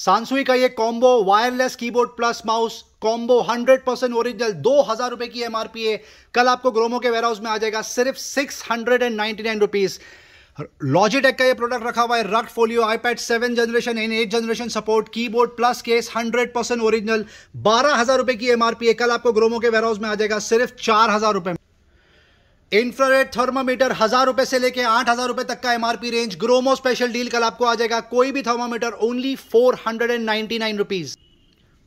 सांसुई का ये combo wireless keyboard plus mouse combo 100 percent original दो हजार रुपए की एमआरपी है कल आपको ग्रोमो के वेयरहाउस में आ जाएगा सिर्फ six hundred and ninety nine rupees Logitech का ये प्रोडक्ट रखा हुआ है रक्ट folio iPad seven generation and eight generation support keyboard plus case hundred percent original बारह हजार रुपए की एमआरपी है कल आपको ग्रोमो के वेयरहाउस में आ जाएगा सिर्फ चार हजार रुपए इंफ्रारेड थर्मामीटर हजार रुपए से लेके आठ हजार रुपए तक का MRP range Gromo special deal कल आपको आ जाएगा कोई भी thermometer only four hundred and ninety nine rupees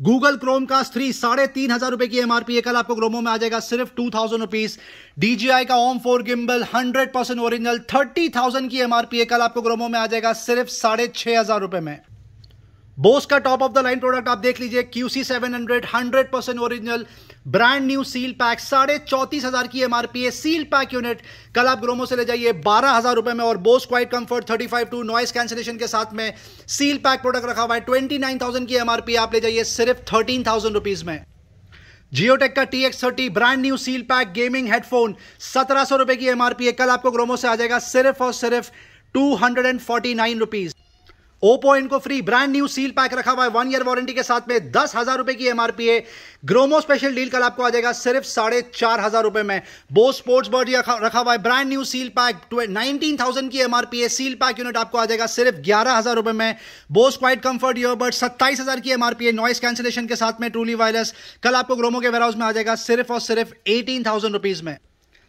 Google Chromecast three साढ़े तीन हजार रुपए की एमआरपी कल आपको ग्रोमो में आ जाएगा सिर्फ टू थाउजेंड रुपीज डीजीआई का OM four gimbal hundred percent original thirty thousand की एमआरपी कल आपको ग्रोमो में आ जाएगा सिर्फ साढ़े छह हजार रुपए में बोस का top of the line product आप देख लीजिए QC seven hundred hundred percent original brand new seal pack साढ़े चौतीस हजार की एमआरपी है सील पैक यूनिट कल आप ग्रोमो से ले जाइए बारह हजार रुपए में और Bose quiet comfort thirty five two noise cancellation के साथ में सील पैक प्रोडक्ट रखा हुआ है ट्वेंटी नाइन थाउजेंड की एमआरपी आप ले जाइए सिर्फ थर्टीन थाउजेंड रुपीज में जियोटेक का T X thirty brand new seal pack gaming headphone सत्रह सौ रुपए की एमआरपी है कल आपको ग्रोमो से आ जाएगा सिर्फ और सिर्फ two hundred and forty nine rupees Oppo Enco free brand new seal pack रखा हुआ है वन ईयर वारंटी के साथ में दस हजार रुपए की एमआरपी है ग्रोमो स्पेशल डील कल आपको आ जाएगा सिर्फ साढ़े चार हजार रुपए में बो स्पोर्ट्स बर्ड रखा हुआ है brand new seal pack nineteen thousand की एमआरपी है सील पैक यूनिट आपको आ जाएगा सिर्फ ग्यारह हजार रुपए में बोस क्वाइट कंफर्ट ईयरबड सत्ताईस हजार की एमआरपी है नॉइस कैंसिलेशन के साथ में ट्रूली वायरस कल आपको ग्रोमो के वेराउस में आ जाएगा सिर्फ और सिर्फ एटीन थाउजेंड रुपीज में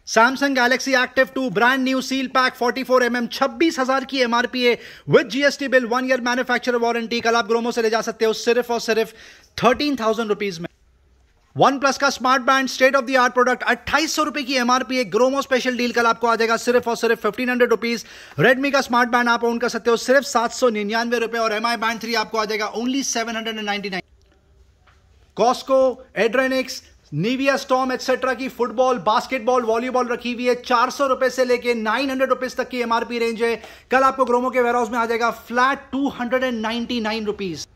Samsung Galaxy Active two brand new seal pack 44 M mm, छब्बीस हजार की एमआरपी है with GST bill one year manufacture warranty कल आप ग्रोमो से ले जा सकते हो सिर्फ और सिर्फ थर्टीन थाउजेंड रुपीज में वन प्लस का smart band state of the art product अट्ठाईस सौ रुपए की एमआरपी है ग्रोमो स्पेशल डील कल आपको आ जाएगा सिर्फ और सिर्फ फिफ्टीन हंड्रेड रुपीज रेडमी का स्मार्ट बैंड आप ओन कर सकते हो सिर्फ सात सौ निन्यानवे रुपए और एमआई बैंड थ्री आपको आ जाएगा only seven hundred and ninety nine Cosco Adrenex Nivia storm etcetera की फुटबॉल बास्केटबॉल वॉलीबॉल रखी हुई है चार सौ रुपए से लेके नाइन हंड्रेड रुपीज तक की एमआरपी रेंज है कल आपको ग्रोमो के वेयरहाउस में आ जाएगा flat two hundred and ninety nine rupees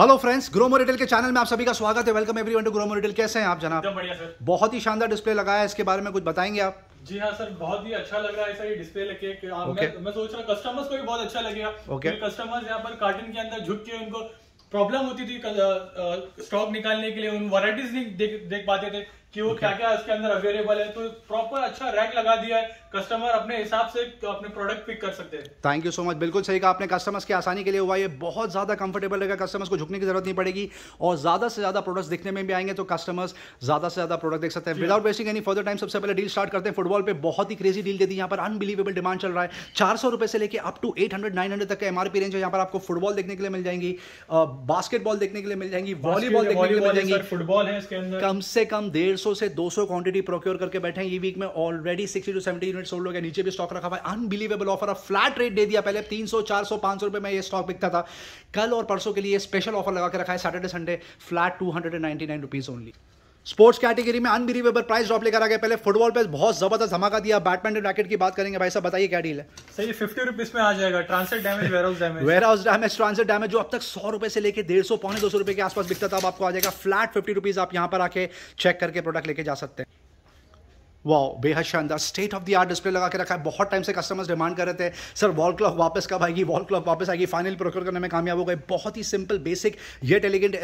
hello friends Gromo retail के चैनल में आप सभी का स्वागत है welcome everyone to Gromo retail कैसे हैं आप जनाब बढ़िया सर बहुत ही शानदार डिस्प्ले लगाया है इसके बारे में कुछ बताएंगे आप जी हाँ सर बहुत ही अच्छा लग रहा है सर ये डिस्प्ले लगे okay. मैं, मैं सोच रहा हूँ कस्टमर्स को भी बहुत अच्छा लगेगा okay. कस्टमर्स यहाँ पर कार्टन के अंदर झुक के उनको प्रॉब्लम होती थी स्टॉक निकालने के लिए उन वराइटीज नहीं देख देख पाते थे कि वो okay. क्या क्या इसके अंदर अवेलेबल है तो प्रॉपर अच्छा रैक लगा दिया है कस्टमर अपने हिसाब से अपने प्रोडक्ट पिक कर सकते हैं थैंक यू सो मच बिल्कुल सही कहा आपने कस्टमर्स की आसानी के लिए हुआ ये बहुत ज़्यादा कंफर्टेबल रहेगा कस्टमर्स को झुकने की जरूरत नहीं पड़ेगी और ज़्यादा से ज़्यादा प्रोडक्ट्स देखने में भी आएंगे तो कस्टमर्स ज़्यादा से ज़्यादा प्रोडक्ट देख सकते हैं without wasting any further time सबसे पहले डील स्टार्ट करते हैं फुटबॉल पर बहुत ही क्रेजी डील दे दी यहाँ पर अनबिलीवेबल डिमांड चल रहा है चार सौ रुपए से लेकर up to eight hundred nine hundred तक का एमआरपी रेंज है यहाँ पर आपको फुटबॉल देखने के लिए मिल जाएंगी बास्केटबॉल देखने के लिए मिल जाएंगी वॉलीबॉल देखने के लिए मिल जाएंगी फुटबॉल है कम से कम डेढ़ 150 से 200 क्वांटिटी प्रोक्योर करके बैठे हैं ये वीक में ऑलरेडी 60 टू 70 यूनिट सोल्ड हो गया नीचे भी स्टॉक रखा हुआ है अनबिलीवेबल ऑफर फ्लैट रेट दे दिया पहले 300 400 500 रुपए में ये स्टॉक बिकता था कल और परसों के लिए स्पेशल ऑफर लगा के रखा है Saturday Sunday flat two hundred only sports category में अनबिलीवेबल प्राइस ड्रॉप लेकर आ गए पहले फुटबॉल पे बहुत जबरदस्त धमाका दिया बैडमिंटन रैकेट की बात करेंगे भाई साहब बताइए क्या डील है सर ये फिफ्टी रुपीज में आ जाएगा translate damage ware damage warehouse damage translate damage जो अब तक सौ रुपए से लेकर डेढ़ सौ पौने दो सौ रुपए के आसपास बिकता था अब आपको आ जाएगा फ्लैट फिफ्टी रुपीज आप यहाँ पर आके चेक करके प्रोडक्ट लेके जा सकते हैं वाओ बेहद शानदार state of the art display लगा के रखा है बहुत टाइम से कस्टमर्स डिमांड कर रहे थे सर वॉल क्लॉक वापस कब आएगी वॉल क्लॉक वापस आएगी फाइनल प्रोक्योर करने में कामयाब हो गए बहुत ही सिंपल बेसिक ये टेलीगेंट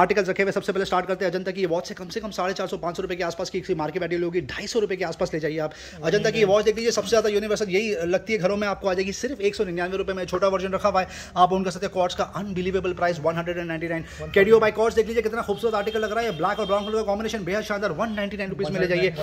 आर्टिकल्स रखे हुए सबसे पहले स्टार्ट करते हैं अजंता की वॉच से कम से कम साढ़े चार सौ पांच सौ रुपये के आसपास की मार्केट वैल्यू होगी ढाई सौ रुपये के आसपास ले जाइए आप अजंता की वॉच देख लीजिए सबसे ज़्यादा यूनिवर्सल यही लगती है घरों में आपको आ जाएगी सिर्फ एक सौ निन्यानवे रुपये में छोटा वर्जन रखा हुआ है आप उनका सकते कॉर्ड्स का unbelievable price one hundred and ninety nine कैडियो बाई कॉर्ड्स देख लीजिए कितना खूबसूरत आर्टिकल लग रहा है ब्लैक और ब्राउन कलर का कॉम्बिनेशन बेहद शानदार वन नाइनटी नाइन रुपीज़ में ले जाइए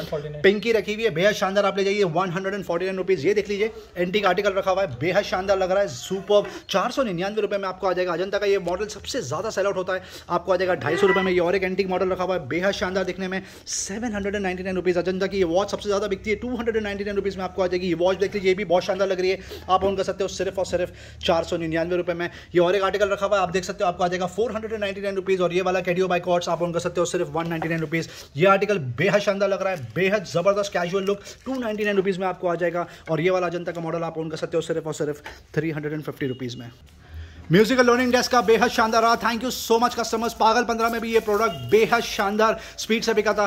पिंकी रखी हुई है बेहद शानदार आप ले जाइए one hundred and forty nine rupees ये देख लीजिए एंटीक आर्टिकल रखा हुआ है बेहद शानदार लग रहा है सुपर चार सौ निन्यानवे रुपये में आपको आ जाएगा अजंता का ये मॉडल सबसे ज़्यादा सेल आउट होता है आपको आ जाएगा ढाई सौ रुपये में ये और एक एंटीक मॉडल रखा हुआ है बेहद शानदार दिखने में seven hundred and ninety nine rupees Ajanta की वॉच सबसे ज़्यादा बिकती है two hundred and ninety nine rupees में आपको आ जाएगी ये वॉच देख लीजिए ये भी बहुत शानदार लग रही है आप ऑन कर सकते हो सिर्फ और सिर्फ चार सौ निन्यानवे रुपए में ये और एक आर्टिकल रखा हुआ है आप देख सकते हो आपको आ जाएगा four hundred and ninety nine rupees और ये वाला कैडियो बाइकॉट्स आप ऑन कर सकते हो सिर्फ वन नाइन्टी नाइन रुपीज़ ये आर्टिकल बेहद शानदार लग रहा है बेहद ज़बरदस्त casual look two ninety nine rupees में आपको आ जाएगा और ये वाला जनता का मॉडल आप उनका सकते हो सिर्फ और सिर्फ three hundred and fifty rupees में म्यूजिकल लर्निंग डेस्क का बेहद शानदार रहा thank you so much customers पागल पंद्रह में भी ये प्रोडक्ट बेहद शानदार स्पीड से बिका था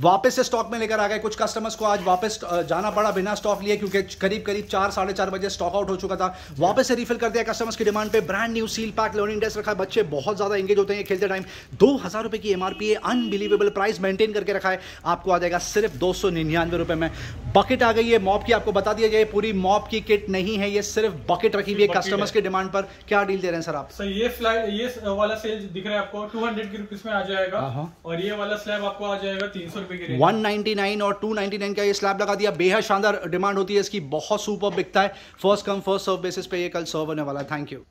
वापस से स्टॉक में लेकर आ गए कुछ कस्टमर्स को आज वापस जाना पड़ा बिना स्टॉक लिए क्योंकि करीब करीब चार साढ़े चार बजे स्टॉक आउट हो चुका था वापस से रिफिल कर दिया कस्टमर्स की डिमांड पे brand new seal pack learning desk रखा है बच्चे बहुत ज़्यादा एंगेज होते हैं खेलते टाइम दो हज़ार रुपये की एमआरपी है अनबिलीवेबल प्राइस मेंटेन करके रखा है आपको आ जाएगा सिर्फ दो सौ निन्यानवे रुपये में बकेट आ गई है मॉप की आपको बता दिया जाए पूरी मॉप की किट नहीं है ये सिर्फ बकेट रखी हुई है कस्टमर्स की डिमांड पर क्या डील दे रहे हैं सर आप सर ये फ्लैट ये वाला सेल दिख रहा है आपको टू हंड्रेड के रुपीज में आ जाएगा हाँ, हाँ। और ये वाला स्लैब आपको आ जाएगा तीन सौ रुपए के नाइनटी नाइन और टू नाइनटी नाइन का ये स्लैब लगा दिया बेहद शानदार डिमांड होती है इसकी बहुत सुपर बिकता है first come first serve basis पे ये कल सर्व होने वाला है थैंक यू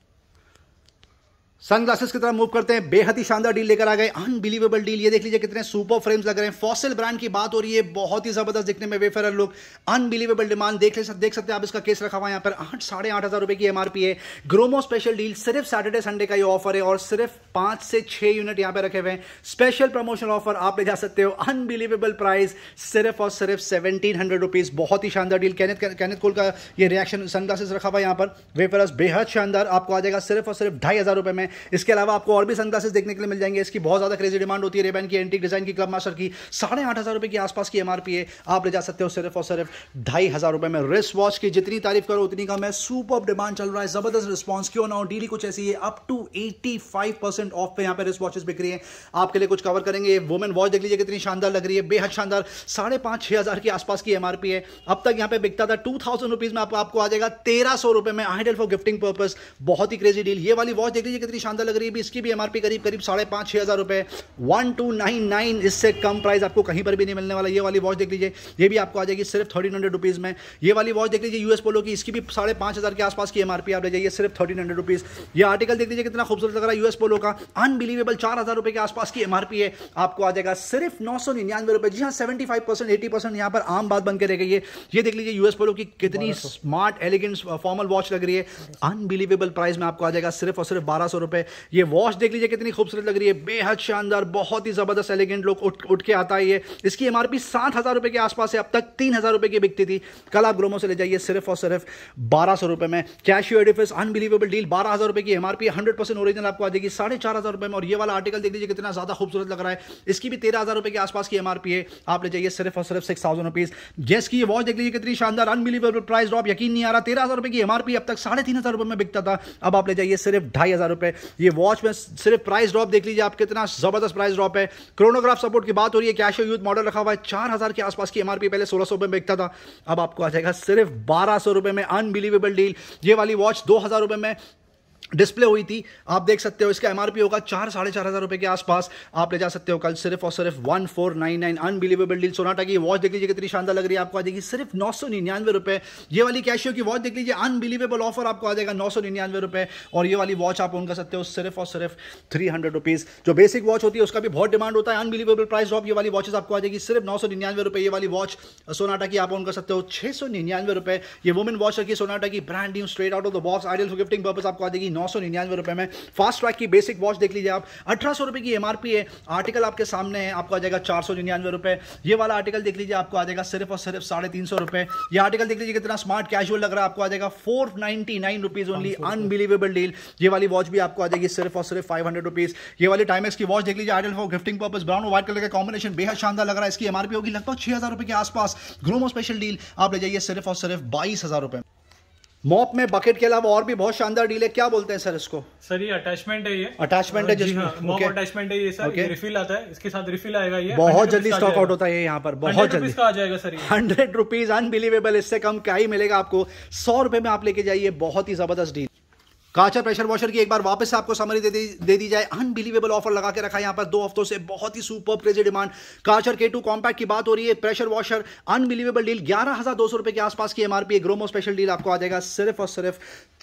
सनग्लासेस की तरफ मूव करते हैं बेहद ही शानदार डील लेकर आ गए अनबिलीवेबल डील ये देख लीजिए कितने सुपर फ्रेम्स लग रहे हैं फॉसिल ब्रांड की बात हो रही है बहुत ही जबरदस्त दिखने में वेफर लुक अनबिलीवेबल डिमांड देख ले देख सकते हैं आप इसका केस रखा हुआ यहाँ पर आठ साढ़े आठ हजार रुपए की एमआरपी है ग्रोमो स्पेशल डील सिर्फ सैटरडे संडे का ये ऑफर है और सिर्फ पांच से छह यूनिट यहाँ पे रखे हुए हैं स्पेशल प्रमोशन ऑफर आप ले जा सकते हो अनबिलीवेबल प्राइस सिर्फ और सिर्फ सेवनटीन हंड्रेड रुपीज बहुत ही शानदार डील कैनेत कैनेत कोल का ये रिएक्शन सनग्लासेस रखा हुआ यहाँ पर वेफर बेहद शानदार आपको आ जाएगा सिर्फ और सिर्फ ढाई हजार रुपए में इसके अलावा आपको और भी सनग्लासेस देखने के लिए मिल जाएंगे इसकी बहुत ज़्यादा क्रेजी डिमांड होती है रेबैन की एंटी डिज़ाइन की क्लब मास्टर की साढ़े आठ हज़ार रुपए के आसपास की एमआरपी है आप ले जा सकते हो सिर्फ और सिर्फ ढाई हज़ार रुपए में रिस्ट वॉच की जितनी तारीफ करो उतनी कम है सुपर डिमांड चल रहा है ज़बरदस्त रिस्पॉन्स क्यों ना हो डीली कुछ ऐसी है up to eighty five percent off पे यहाँ पे रिस्ट वॉचेस बिक रही है आपके लिए कुछ कवर करेंगे वुमेन वॉच देख लीजिए कितनी शानदार लग रही है बेहद शानदार साढ़े पांच छह हज़ार के आसपास की एमआरपी है अब तक यहाँ पे बिकता था टू थाउजेंड रुपीज़ में आपको आ जाएगा तेरह सौ रुपए में आइडल फॉर गिफ्टिंग पर्पज बहुत ही क्रेजी डील ये वाली वॉच देख लीजिए कितनी शानदार लग रही है इसकी भी एमआरपी करीब करीब साढ़े पाँच छः हज़ार रुपये वन टू नाइन नाइन इससे कम प्राइस आपको कहीं पर भी नहीं मिलने वाला ये वाली वॉच देख लीजिए ये भी आपको आ जाएगी सिर्फ थर्टीन हंड्रेड रुपीज़ में ये वाली वॉच देख लीजिए यूएस पोलो की इसकी भी साढ़े पाँच हज़ार के आसपास की एमआरपी आप ले जाइए सिर्फ थर्टीन हंड्रेड रुपीज़ ये आर्टिकल देख लीजिए कितना खूबसूरत लग रहा है यूएस पोलो का अनबिलीवेबल चार हज़ार रुपये के आसपास की एमआरपी है आपको आ जाएगा सिर्फ नौ सौ निन्यानवे रुपये जी हाँ seventy five percent eighty percent यहाँ पर आम बात बन के रह गई है ये देख लीजिए यूएस पोलो की कितनी स्मार्ट एलिगेंट फॉर्मल वॉच लग रही है अनबिलीवेबल प्राइस में आपको आ जाएगा सिर्फ और सिर्फ बारह सौ पे ये वॉश देख लीजिए कितनी खूबसूरत लग रही है बेहद शानदार बहुत ही ज़बरदस्त एलिगेंट लोग उठ उठ के आता है ये इसकी एम आर पी सात हज़ार रुपए के आसपास है अब तक तीन हज़ार रुपए की बिकती थी कल आप ग्रोमो से ले जाइए सिर्फ और सिर्फ बारह सौ रुपए में Casio Edifice unbelievable deal बारह हज़ार रुपए की M R P hundred percent original आपको आ जाएगी साढ़े चार हज़ार रुपए में और ये वाला आर्टिकल देख लीजिए कितना ज़्यादा खूबसूरत लग रहा है इसकी भी तेरह हज़ार रुपए के आसपास की एम आर पी है आप ले जाइए सिर्फ और सिर्फ सिक्स थाउजेंड रुपीज़ जैस की वॉच देख लीजिए कितनी शानदार अनबिलीवेबल प्राइस ड्रॉप यकीन नहीं आ रहा तेरह हज़ार रुपए की एम आर पी अब तक साढ़े तीन हज़ार रुपए में बिकता था अब आप ले जाइए सिर्फ ढाई हज़ार रुपये ये वॉच में सिर्फ प्राइस ड्रॉप देख लीजिए आप कितना जबरदस्त प्राइस ड्रॉप है क्रोनोग्राफ सपोर्ट की बात हो रही है कैशो यूथ मॉडल रखा हुआ है चार हजार के आसपास की एमआरपी पहले सोलह सौ रुपए में बिकता था अब आपको आ जाएगा सिर्फ बारह सौ रुपए में अनबिलीवेबल डील ये वाली वॉच दो हजार रुपए में डिस्प्ले हुई थी आप देख सकते हो इसका एमआरपी होगा चार साढ़े चार हज़ार रुपए के आसपास आप ले जा सकते हो कल सिर्फ और सिर्फ one four nine nine unbelievable deal Sonata की वॉच देख लीजिए कितनी शानदार लग रही है आपको आ जाएगी सिर्फ नौ सौ निन्यानवे रुपए ये वाली कैशियो की वॉच देख लीजिए अनबिलीवेबल ऑफर आपको आ जाएगा नौ सौ निन्यानवे रुपए और ये वाली वॉच आप उनका कर सकते हो सिर्फ और सिर्फ थ्री हंड्रेड रुपीज़ जो बेसिक वॉच होती है उसका भी बहुत डिमांड होता है अनबिलीवेबल प्राइस ड्रॉप ये वाली वॉचेस आपको आ जाएगी सिर्फ नौ सौ निन्यानवे रुपये ये वाली वॉच सोनाटा की आप ऑन कर सकते हो छः सौ निन्यानवे रुपये ये वुमेन वॉच रखिए सोनाटा की brand new straight out of the box ideal for gifting purpose आपको आ जाएगी नौ सौ निन्यानवे रुपए में फास्ट ट्रैक की बेसिक वॉच देख लीजिए आप अठारह सौ रुपए की एमआरपी है आर्टिकल आपके सामने है आपको आ जाएगा चार सौ निन्यानवे रुपए ये वाला आर्टिकल देख लीजिए आपको आ जाएगा सिर्फ और सिर्फ साढ़े तीन सौ रुपए ये आर्टिकल देख लीजिए कितना स्मार्ट कैजुअल लग रहा है आपको आ जाएगा four ninety nine rupees only unbelievable deal ये वाली वॉच भी आपको आ जाएगी सिर्फ और सिर्फ फाइव हंड्रेड रुपीज़ ये वाली टाइमेक्स की वॉच देख लीजिए ideal for gifting purpose brown और व्हाइट कलर का कॉम्बिनेशन बेहद शानदार लग रहा है इसकी एमआरपी होगी लगभग छह हज़ार रुपए के आसपास ग्रोमो स्पेशल डील आप ले जाइए सिर्फ और सिर्फ बाईस हज़ार रुपए मॉप में बकेट के अलावा और भी बहुत शानदार डील है क्या बोलते हैं सर इसको सर ये अटैचमेंट है ये अटैचमेंट है हाँ, जिसमें हाँ, मॉप अटैचमेंट है ये सर okay. ये रिफिल आता है इसके साथ रिफिल आएगा ये बहुत जल्दी स्टॉक आउट होता है यहाँ पर बहुत जल्दी आ जाएगा सर हंड्रेड रुपीज अनबिलीवेबल इससे कम क्या ही मिलेगा आपको सौ रुपए में आप लेके जाइए बहुत ही जबरदस्त डील काचा प्रेशर वॉशर की एक बार वापस से आपको समरी दे दी दे दी जाए अनबिलीवेबल ऑफर लगा के रखा है यहाँ पर दो हफ्तों से बहुत ही सुपर क्रेजी डिमांड काचर के टू कॉम्पैक्ट की बात हो रही है प्रेशर वॉशर अनबिलीवेबल डील ग्यारह हजार दो सौ रुपए के आसपास की एमआरपी ग्रोमो स्पेशल डील आपको आ जाएगा सिर्फ और सिर्फ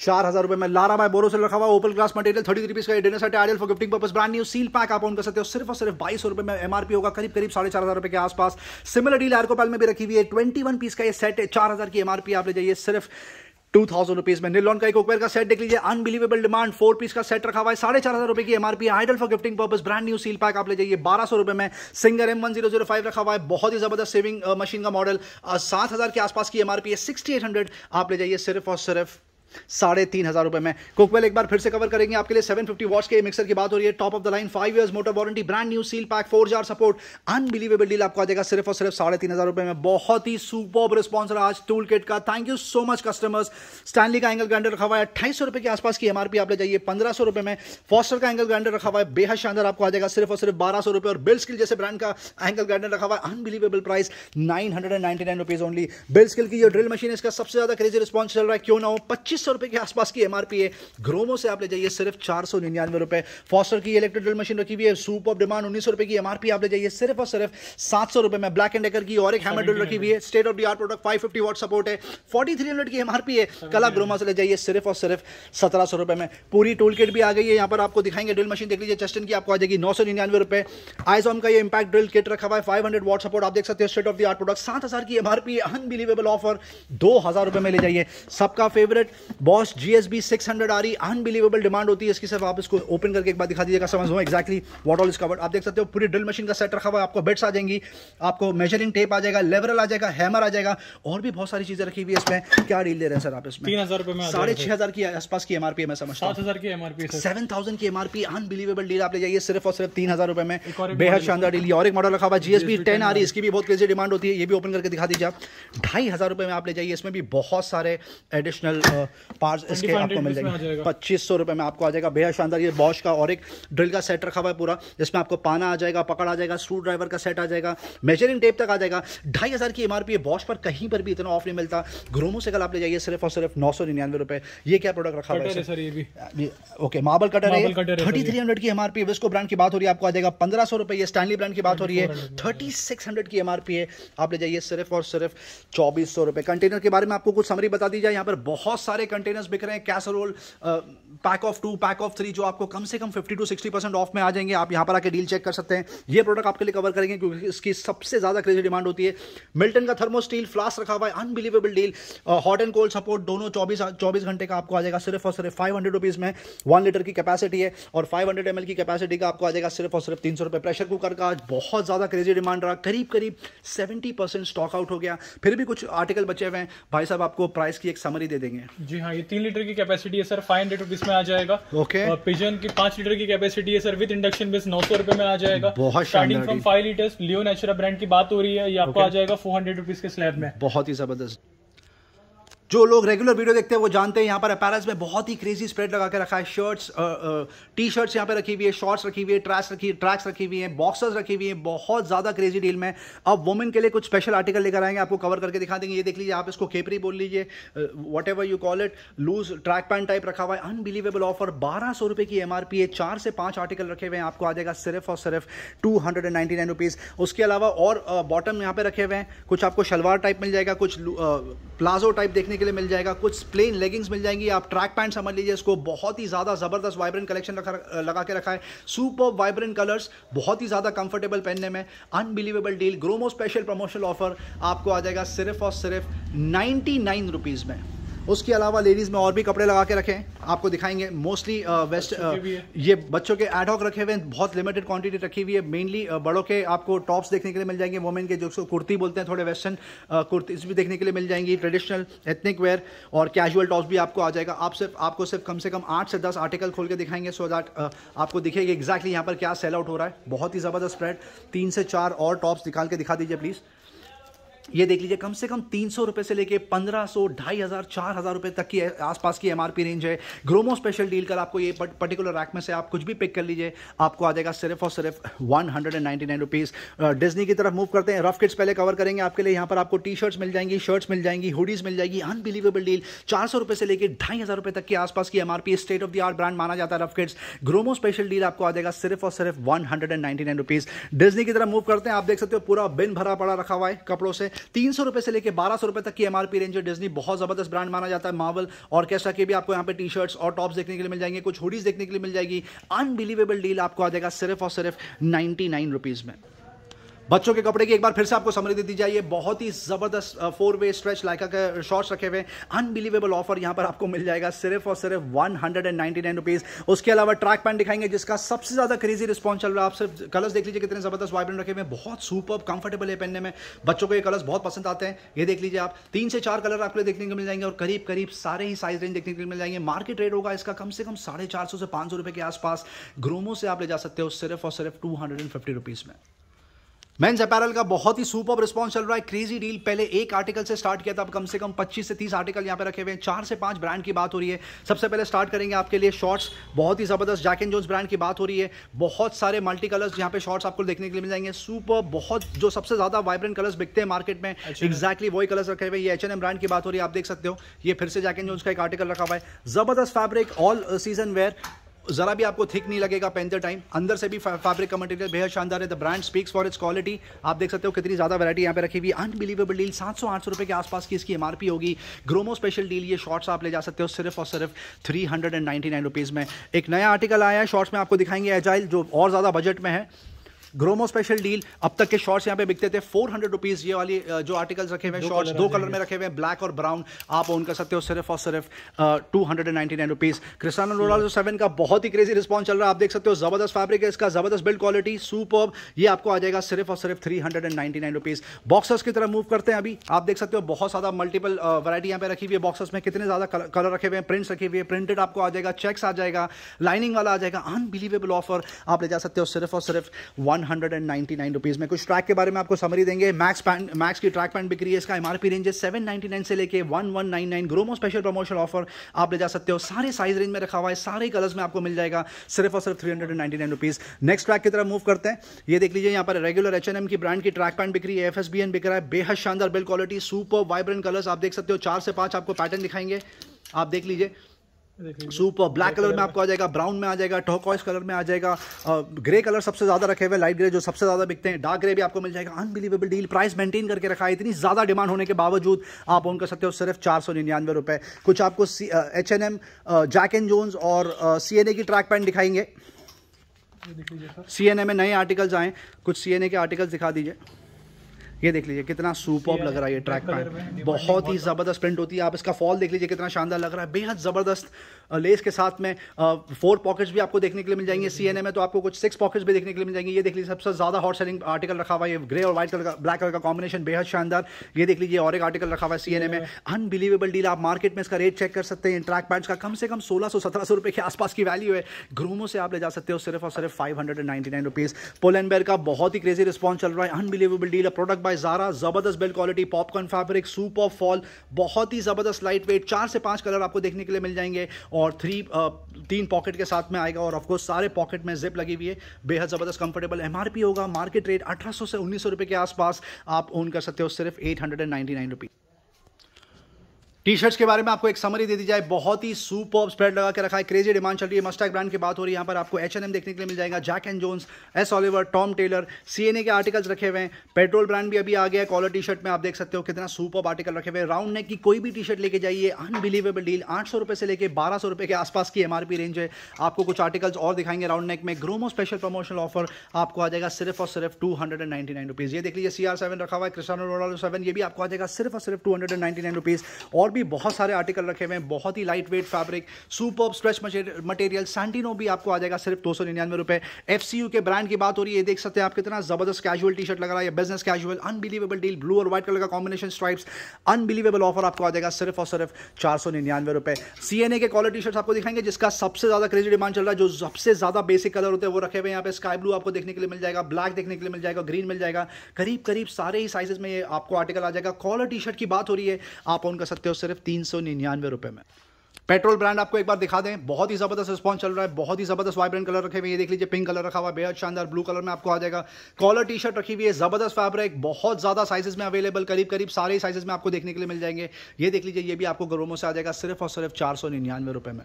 चार हजार रुपए में लारा बाय बोरोसल रखा हुआ open glass material thirty rupees का dinner set ideal for gifting purpose brand new seal pack आप ऑन कर सकते हो सिर्फ और सिर्फ बाईस रुपए में एमआरपी होगा करीब करीब साढ़े चार हजार रुपए के आसपास सिमिलर डील आरकोपाल में भी रखी हुई है ट्वेंटी वन पीस का ये सेट चार हजार की एमआरपी आप ले जाइए सिर्फ टू थाउजेंड रुपीज में निलॉन का एक ओकवेयर का सेट देख लीजिए अनबिलीवेबल डिमांड फोर पीस का सेट रखा हुआ है साढ़े चार हजार रुपए की MRP ideal for gifting purpose brand new seal pack आप ले जाइए बारह सौ रुपए में Singer M one zero zero five रखा हुआ है बहुत ही जबरदस्त सेविंग मशीन का मॉडल सात हजार के आसपास की एमआरपी है सिक्सटी एट हंड्रेड आप ले जाइए सिर्फ और सिर्फ साढ़े तीन हज़ार रुपए में कोकवेल एक बार फिर से कवर करेंगे आपके लिए 750 फिफ्टी वॉट्स के मिक्सर की बात हो रही है top of the line five years motor warranty brand new seal pack four jar support unbelievable deal आपको आ जाएगा सिर्फ और सिर्फ साढ़े तीन हज़ार रुपए में बहुत ही सुपर रिस्पॉन्स आज टूल किट का thank you so much customers Stanley का एंगल ग्राइंडर रखा हुआ है अट्ठाईस रुपए के आसपास की एमआरपी आप ले जाइए पंद्रह सौ रुपए में फॉस्टर का एंगल ग्राइंडर रखा हुआ है बेहद शानदार आपको आ जाएगा सिर्फ और सिर्फ बारह सौ रुपये और बिल स्किल जैसे ब्रांड का एंगल ग्राइंडर रखा हुआ है unbelievable price nine hundred and ninety nine rupees only bill Skil की ड्रिल मशीन इसका सबसे ज्यादा क्रेजी रिस्पॉन्स चल रहा है क्यों ना हो पच्चीस पच्चीस सौ रुपये के आसपास की एमआरपी है ग्रोमो से आप ले जाइए सिर्फ चार सौ निन्यानवे रुपए फॉस्टर की इलेक्ट्रिक ड्रिल मशीन रखी हुई है सूप ऑफ डिमांड उन्नीस सौ रुपये की एमआरपी आप ले जाइए सिर्फ और सिर्फ सात सौ रुपये में ब्लैक एंड डेकर की और एक हैमर ड्रिल रखी हुई है state of the art product five fifty watt support है फोर्टी थ्री हंड्रेड की एमआरपी है कला ग्रोमा से ले जाइए सिर्फ और सिर्फ सत्रह सौ रुपये में पूरी टूल किट भी आ गई है यहाँ पर आपको दिखाएंगे ड्रिल मशीन देख लीजिए चस्टन की आपको आ जाएगी नौ सौ निन्यानवे रुपए आइजॉम का ये इंपैक्ट ड्रिल किट रखा हुआ है फाइव हंड्रेड वॉट सपोर्ट आप देख सकते हैं state of the art product सात हज़ार की एमआरपी है अनबिलीवेबल ऑफर दो हज़ार रुपए में ले जाइए सबका favourite Bosch B six hundred आ रही अनबिलीवेबल डिमांड होती है इसकी सिर्फ आप इसको ओपन करके एक बार दिखा दीजिएगा समझ हुआ exactly what all is covered आप देख सकते हो पूरी ड्रिल मशीन का सेट रखा हुआ है आपको बेड्स आ जाएंगी आपको मेजरिंग टेप आ जाएगा लेवरल आ जाएगा हैमर आ जाएगा और भी बहुत सारी चीजें रखी हुई है इसमें क्या डील दे रहे हैं सर आप इसमें तीन हजार में साढ़े छह हजार की आसपास की एमआरपी मैं समझता हूँ हजार की एमआरपी सेवन थाउजेंड की एमआरपी अनबिलीवेबल डील आप ले जाइए सिर्फ और सिर्फ तीन हजार रुपए में बेहद शानदार डील और एक मॉडल रखा हुआ जीएसबी टेन आ रही इसकी भी बहुत क्रेजी डिमांड होती है ये भी ओपन करके दिखा दीजिए आप ढाई हजार रुपए में आप ले जाइए इसमें भी बहुत सारे एडिशनल पार्ट्स इसके आपको मिल जाएंगे पच्चीस सौ रुपये में आपको आ जाएगा बेहद शानदार ये बॉश का और एक ड्रिल का सेट रखा हुआ है पूरा जिसमें आपको पाना आ जाएगा पकड़ आ जाएगा स्क्रू ड्राइवर का सेट आ जाएगा मेजरिंग टेप तक आ जाएगा ढाई हज़ार की एम आर पी है बॉश पर कहीं पर भी इतना ऑफ नहीं मिलता ग्रोमो से कल आप ले जाइए सिर्फ और सिर्फ नौ सौ निन्यानवे रुपये ये क्या प्रोडक्ट रखा हुआ है ओके मार्बल कटर है थर्टी थ्री हंड्रेड की M R P Visko brand की बात हो रही है आपको आ जाएगा पंद्रह सौ रुपये स्टैंडली ब्रांड की बात हो रही है थर्टी सिक्स हंड्रेड की एम आर पी है आप ले जाइए सिर्फ और सिर्फ चौबीस सौ रुपये कंटेनर के बारे में आपको कुछ समरी बता दी जाए यहाँ पर बहुत सारे कंटेनर्स बिक रहे हैं casserole pack of two pack of three जो आपको कम से कम fifty to sixty percent off में आ जाएंगे आप यहाँ पर आके डील चेक कर सकते हैं ये प्रोडक्ट आपके लिए कवर करेंगे क्योंकि इसकी सबसे ज़्यादा क्रेजी डिमांड होती है मिल्टन का थर्मोस्टील स्टील फ्लास रखा हुआ है unbelievable deal hot and cold support दोनों चौबीस चौबीस घंटे का आपको आ जाएगा सिर्फ और सिर्फ फाइव हंड्रेड रुपीज में वन लीटर की कैपेसिटी है और फाइव हंड्रेड की कैपेसिटी का आपको आ जाएगा सिर्फ और सिर्फ तीन सौ रुपये प्रेशर कुकर का आज बहुत ज़्यादा क्रेजी डिमांड रहा करीब करीब सेवेंटी परसेंट स्टॉक आउट हो गया फिर भी कुछ आर्टिकल बचे हुए हैं भाई साहब आपको प्राइस की एक समरी दे देंगे जी जी हाँ ये तीन लीटर की कैपेसिटी है सर फाइव हंड्रेड रुपीज में आ जाएगा ओके okay. पिजन की पांच लीटर की कैपेसिटी है सर विद इंडक्शन बेस नौ सौ रुपए में आ जाएगा बहुत starting from five litre Leo Natura brand की बात हो रही है ये आपको okay. आ जाएगा फोर हंड्रेड रुपीज के स्लैब में बहुत ही जबरदस्त जो लोग रेगुलर वीडियो देखते हैं वो जानते हैं यहाँ पर अपैरल्स में बहुत ही क्रेजी स्प्रेड लगा के रखा है शर्ट्स टी शर्ट्स यहाँ पे रखी हुई है शॉर्ट्स रखी हुई है ट्रैक्स रखी ट्रैक्स रखी हुई है बॉक्सर्स रखी हुई है बहुत ज़्यादा क्रेजी डील में अब वुमेन के लिए कुछ स्पेशल आर्टिकल लेकर आएंगे आपको कवर करके दिखा देंगे ये देख लीजिए आप इसको केपरी बोल लीजिए whatever you call it loose track pant type रखा हुआ है अनबिलीवेबल ऑफर बारह सौ रुपये की एम है चार से पाँच आर्टिकल रखे हुए हैं आपको आ जाएगा सिर्फ और सिर्फ two hundred and ninety nine rupees उसके अलावा और बॉटम यहाँ पे रखे हुए हैं कुछ आपको शलवार टाइप मिल जाएगा कुछ प्लाजो टाइप देखने के लिए मिल जाएगा कुछ प्लेन लेगिंग्स मिल जाएंगी आप ट्रैक पैंट समझ लीजिए इसको बहुत ही ज़्यादा ज़बरदस्त वाइब्रेंट कलेक्शन लगा के रखा है सुपर वाइब्रेंट कलर्स बहुत ही ज़्यादा कंफर्टेबल पहनने में unbelievable deal Gromo special promotional offer आपको आ जाएगा सिर्फ और सिर्फ नाइन्टी नाइन रुपीज़ में उसके अलावा लेडीज़ में और भी कपड़े लगा के रखे आपको दिखाएंगे मोस्टली वेस्ट ये बच्चों के एडॉक रखे हुए हैं बहुत लिमिटेड क्वांटिटी रखी हुई है मेनली बड़ों के आपको टॉप्स देखने के लिए मिल जाएंगे वोमेन के जो कुर्ती बोलते हैं थोड़े वेस्टर्न कुर्तीज भी देखने के लिए मिल जाएंगी ट्रेडिशनल एथनिक वेयर और कैजुअल टॉप्स भी आपको आ जाएगा आप सिर्फ आपको सिर्फ कम से कम आठ से दस आर्टिकल खोल के दिखाएंगे सो दैट आपको दिखेगी एक्जैक्टली यहाँ पर क्या सेल आउट हो रहा है बहुत ही ज़बरदस्त स्प्रेड तीन से चार और टॉप्स निकाल के दिखा दीजिए प्लीज़ ये देख लीजिए कम से कम तीन सौ रुपये से लेके पंद्रह सौ ढाई हज़ार चार हज़ार रुपये तक की आसपास की एमआरपी रेंज है ग्रोमो स्पेशल डील कर आपको ये पर्टिकुलर रैक में से आप कुछ भी पिक कर लीजिए आपको आ जाएगा सिर्फ और सिर्फ one hundred and ninety nine rupees Disney की तरफ मूव करते हैं रफ किट्स पहले कवर करेंगे आपके लिए यहाँ पर आपको टी शर्ट्स मिल जाएंगी शर्ट्स मिल जाएंगी हुडीज़ मिल जाएगी अनबिलीवेबल डील चार सौ रुपये से लेकर ढाई हज़ार रुपये तक के आसपास की MRP state of the art brand माना जाता है ruff kits Gromo special deal आपको आ जाएगा सिर्फ और सिर्फ one hundred and ninety nine rupees Disney की तरफ मूव करते हैं आप देख सकते हो पूरा बिन भरा पड़ा रखा हुआ है कपड़ों से तीन सौ रुपए से लेकर बारह सौ रुपए तक की एमआरपी रेंज है डिजनी बहुत ज़बरदस्त ब्रांड माना जाता है मावल ऑर्केस्ट्रा के भी आपको यहाँ पे टी शर्ट्स और टॉप्स देखने के लिए मिल जाएंगे कुछ हुडीज देखने के लिए मिल जाएगी अनबिलीवेबल डील आपको आ जाएगा सिर्फ और सिर्फ नाइनटी नाइन रुपीज़ में बच्चों के कपड़े की एक बार फिर से आपको समृद्धि दे दी जाइए बहुत ही ज़बरदस्त फोर वे स्ट्रेच लाइका के शॉर्ट्स रखे हुए अनबिलीवेबल ऑफर यहाँ पर आपको मिल जाएगा सिर्फ और सिर्फ one hundred and nine rupees उसके अलावा ट्रैक पैंट दिखाएंगे जिसका सबसे ज़्यादा क्रेजी रिस्पॉन्स चल रहा है आप सिर्फ कलर्स देख लीजिए कितने ज़बरदस्त वाइब्रेंट रखे हुए बहुत सुपर कंफर्टेबल है पहनने में बच्चों को ये कलर्स बहुत पसंद आते हैं ये देख लीजिए आप तीन से चार कलर आपको देखने को मिल जाएंगे और करीब करीब सारे ही साइज रेंज देखने को मिल जाएंगे मार्केट रेट होगा इसका कम से कम साढ़े चार सौ से पांच सौ रुपए के आसपास ग्रोमो से आप ले जा सकते हो सिर्फ और सिर्फ two hundred and fifty rupees में मेंस अपैरल का बहुत ही सुपर रिस्पॉन्स चल रहा है क्रेजी डील पहले एक आर्टिकल से स्टार्ट किया था अब कम से कम 25 से 30 आर्टिकल यहाँ पे रखे हुए हैं चार से पांच ब्रांड की बात हो रही है सबसे पहले स्टार्ट करेंगे आपके लिए शॉर्ट्स बहुत ही ज़बरदस्त जैक एंड जोन्स ब्रांड की बात हो रही है बहुत सारे मल्टी कलर्स यहाँ पे शॉर्ट्स आपको देखने के लिए मिल जाएंगे सुपर बहुत जो सबसे ज़्यादा वाइब्रेंट कलर्स बिकते हैं मार्केट में एक्जैक्टली अच्छा। वही कलर्स रखे हुए ये एच H&M ब्रांड की बात हो रही है आप देख सकते हो ये फिर से जैक एंड जोन्स का एक आर्टिकल रखा हुआ है ज़बरदस्त फैब्रिक ऑल सीजन वेयर ज़रा भी आपको थिक नहीं लगेगा पहनते टाइम अंदर से भी फैब्रिक का मटेरियल बेहद शानदार है the brand speaks for its quality आप देख सकते हो कितनी ज़्यादा वैरायटी यहाँ पे रखी हुई अनबिलीवेबल डील सात सौ आठ सौ रुपये के आसपास की इसकी एमआरपी होगी ग्रोमो स्पेशल डील ये शॉर्ट्स आप ले जा सकते हो सिर्फ और सिर्फ three hundred and nine rupees में एक नया आर्टिकल आया है शॉर्ट्स में आपको दिखाएंगे एजाइल जो और ज़्यादा बजट में है ग्रोमो स्पेशल डील अब तक के शॉर्ट्स यहाँ पे बिकते थे फोर हंड्रेड रुपीज ये वाली जो आर्टिकल्स रखे हुए हैं शॉर्ट्स दो कलर में रखे हुए हैं ब्लैक और ब्राउन आप उनका सकते हो सिर्फ और सिर्फ two hundred and ninety nine rupees Cristiano Ronaldo seven का बहुत ही क्रेजी रिस्पॉन्स चल रहा है आप देख सकते हो जबरदस्त फैब्रिक है इसका जबरदस्त बिल्ड क्वालिटी सुपर ये आपको आ जाएगा सिर्फ और सिर्फ three hundred and ninety nine rupees boxers की तरफ मूव करते हैं अभी आप देख सकते हो बहुत ज्यादा मल्टीपल वरायटी यहाँ पे रखी हुई है बॉक्सर्स में कितने ज्यादा कलर रखे हुए हैं प्रिंट्स रखे हुए प्रिंटेड आपको आ जाएगा चेक्स आ जाएगा लाइनिंग वाला आ जाएगा अनबिलीवेबल ऑफर आप ले जा सकते हो सिर्फ और सिर्फ वन 199 रुपीस में कुछ ट्रैक के बारे में आपको समरी देंगे मैक्स पैंट मैक्स की ट्रैक पैंट बिक रही है इसका एमआरपी रेंज है सेवन से लेके 1199 ग्रोमो स्पेशल प्रमोशन ऑफर आप ले जा सकते हो सारे साइज रेंज में रखा हुआ है सारे कलर्स में आपको मिल जाएगा सिर्फ और सिर्फ थ्री हंड्रेड नेक्स्ट ट्रैक की तरफ मूव करते हैं ये देख लीजिए यहाँ पर रेगुलर एच की ब्रांड की ट्रैक पैंट बिक रही है एफ बिक रहा है बेहद शानदार build quality super vibrant colours आप देख सकते हो चार से पांच आपको पैटर्न दिखाएंगे आप देख लीजिए सुपर ब्लैक कलर में आपको आ जाएगा ब्राउन में आ जाएगा टोकॉइस कलर में आ जाएगा ग्रे कलर सबसे ज्यादा रखे हुए लाइट ग्रे जो सबसे ज्यादा बिकते हैं डार्क ग्रे भी आपको मिल जाएगा अनबिलीवेबल डील प्राइस मेंटेन करके रखा है इतनी ज्यादा डिमांड होने के बावजूद आप ओन कर सकते हो सिर्फ चार सौ निन्यानवे रुपए कुछ आपको H and M Jack and Jones और सी एन ए की ट्रैक पैंट दिखाएंगे सी एन ए में नए आर्टिकल्स आए कुछ सी एन ए के आर्टिकल्स दिखा दीजिए ये देख लीजिए कितना सुपर लग रहा है ये ट्रैक पैंट बहुत ही ज़बरदस्त प्रिंट होती है आप इसका फॉल देख लीजिए कितना शानदार लग रहा है बेहद ज़बरदस्त लेस के साथ में फोर पॉकेट्स भी आपको देखने के लिए मिल जाएंगे सी में तो आपको कुछ सिक्स पॉकेट्स भी देखने के लिए मिल जाएंगे ये देख लीजिए सबसे ज़्यादा हॉट सेलिंग आर्टिकल रखा हुआ है ग्रे और व्हाइट कलर का ब्लैक कलर का कॉम्बिनेशन बेहद शानदार ये देख लीजिए और एक आर्टिकल रखा हुआ है सी में अनबिलीवेबल डील आप मार्केट में इसका रेट चेक कर सकते हैं ट्रैक पैंट्स का कम से कम सोलह सौ सत्रह सौ रुपए के आसपास की वैल्यू है ग्रूमो से आप ले जा सकते हो सिर्फ और सिर्फ five hundred and ninety nine rupees pull and का बहुत ही क्रेजी रिस्पॉन्स चल रहा है unbelievable deal product by Zara जबरदस्त build quality popcorn fabric super fall बहुत ही जबरदस्त लाइट वेट चार से पांच कलर आपको देखने के लिए मिल जाएंगे और थ्री uh, तीन पॉकेट के साथ में आएगा और ऑफकोर्स सारे पॉकेट में जिप लगी हुई है बेहद ज़बरदस्त कंफर्टेबल एम होगा मार्केट रेट अठारह से उन्नीस सौ रुपये के आसपास आप ओन कर सकते हो सिर्फ eight hundred and ninety nine T shirts के बारे में आपको एक समरी दे दी जाए बहुत ही सुप ऑफ स्प्रेड लगा के रखा है क्रेजी डिमांड चल रही है मस्टैक ब्रांड की बात हो रही है यहाँ पर आपको एच एन एम देखने के लिए मिल जाएगा Jack and Jones S Oliver Tom Tailor C N A के आर्टिकल्स रखे हुए हैं पेट्रोल ब्रांड भी अभी आ गया है कॉलर टी शर्ट में आप देख सकते हो कितना सुप ऑफ आर्टिकल रखे हुए हैं राउंड नेक की कोई भी टी शर्ट लेके जाइए अनबिलीवेबल डील आठ सौ रुपये से लेकर बारह सौ रुपए के आसपास की पी रेंज है आपको कुछ आर्टिकल्स और दिखाएंगे राउंड नेक में ग्रोमो स्पेशल प्रमोशनल ऑफर आपको आ जाएगा सिर्फ और सिर्फ two hundred and ninety nine rupees ये देख लीजिए सी आर सेवन रखा हुआ है क्रिस्टानो रोनाल्डो सेवन ये भी आपको आ जाएगा सिर्फ और सिर्फ two hundred and ninety nine rupees और भी भी बहुत सारे आर्टिकल रखे हुए हैं बहुत ही light weight fabric super stretch material Santino भी आपको आ जाएगा सिर्फ दो सौ निन्यानवे रुपए F C U K brand की बात हो रही है देख सकते हैं आप कितना जबरदस्त कैजुअल टी शर्ट लग रहा है business casual unbelievable deal blue और व्हाइट कलर का कॉम्बिनेशन स्ट्राइप्स अनबिलीवेबल ऑफर आपको आ जाएगा सिर्फ और सिर्फ चार सौ निन्यानवे रुपए सी एन ए के कॉलर टी शर्ट्स आपको दिखाएंगे जिसका सबसे ज्यादा क्रेजी डिमांड चल रहा है जो सबसे ज्यादा बेसिक कलर होते हैं वो रखे हुए यहाँ पे स्काई ब्लू आपको देखने के लिए मिल जाएगा ब्लैक देखने के लिए मिल जाएगा ग्रीन मिल जाएगा करीब करीब सारे ही साइजेस में आपको आर्टिकल आ जाएगा कॉलर टी शर्ट की बात हो रही है आप ऑन कर सकते हो सिर्फ सिर्फ तीन सौ निन्यानवे रुपये में पेट्रोल ब्रांड आपको एक बार दिखा दें बहुत ही ज़बरदस्त रिस्पॉन्स चल रहा है बहुत ही ज़बरदस्त वाइब्रेंट कलर रखे हुए ये देख लीजिए पिंक कलर रखा हुआ बेहद शानदार ब्लू कलर में आपको आ जाएगा कॉलर टी शर्ट रखी हुई है ज़बरदस्त फैब्रिक बहुत ज़्यादा साइजेस में अवेलेबल करीब करीब सारे साइजेस में आपको देखने के लिए मिल जाएंगे ये देख लीजिए ये भी आपको गरोमो से आ जाएगा सिर्फ और सिर्फ चार सौ निन्यानवे रुपये में